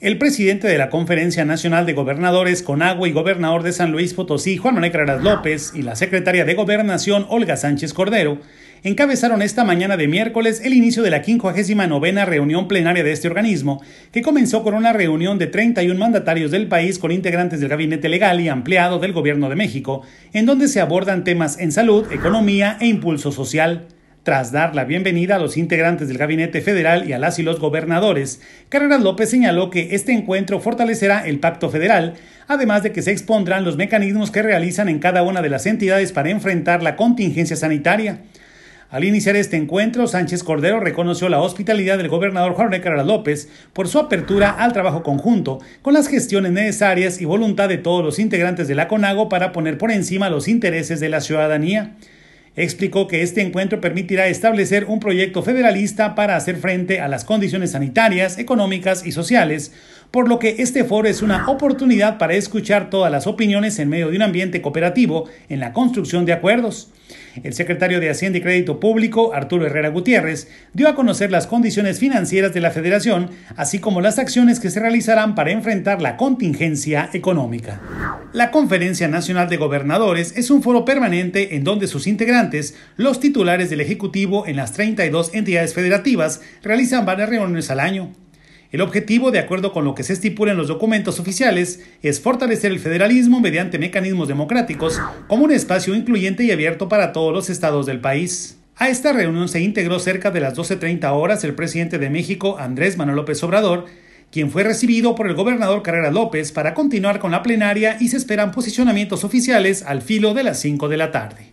El presidente de la Conferencia Nacional de Gobernadores Conagua y gobernador de San Luis Potosí, Juan Manuel López, y la secretaria de Gobernación, Olga Sánchez Cordero, encabezaron esta mañana de miércoles el inicio de la 59 reunión plenaria de este organismo, que comenzó con una reunión de 31 mandatarios del país con integrantes del gabinete legal y ampliado del Gobierno de México, en donde se abordan temas en salud, economía e impulso social. Tras dar la bienvenida a los integrantes del gabinete federal y a las y los gobernadores, Carreras López señaló que este encuentro fortalecerá el pacto federal, además de que se expondrán los mecanismos que realizan en cada una de las entidades para enfrentar la contingencia sanitaria. Al iniciar este encuentro, Sánchez Cordero reconoció la hospitalidad del gobernador Juan Carreras López por su apertura al trabajo conjunto, con las gestiones necesarias y voluntad de todos los integrantes de la CONAGO para poner por encima los intereses de la ciudadanía explicó que este encuentro permitirá establecer un proyecto federalista para hacer frente a las condiciones sanitarias, económicas y sociales por lo que este foro es una oportunidad para escuchar todas las opiniones en medio de un ambiente cooperativo en la construcción de acuerdos. El secretario de Hacienda y Crédito Público, Arturo Herrera Gutiérrez, dio a conocer las condiciones financieras de la Federación, así como las acciones que se realizarán para enfrentar la contingencia económica. La Conferencia Nacional de Gobernadores es un foro permanente en donde sus integrantes, los titulares del Ejecutivo en las 32 entidades federativas, realizan varias reuniones al año. El objetivo, de acuerdo con lo que se estipula en los documentos oficiales, es fortalecer el federalismo mediante mecanismos democráticos como un espacio incluyente y abierto para todos los estados del país. A esta reunión se integró cerca de las 12.30 horas el presidente de México, Andrés Manuel López Obrador, quien fue recibido por el gobernador Carrera López para continuar con la plenaria y se esperan posicionamientos oficiales al filo de las 5 de la tarde.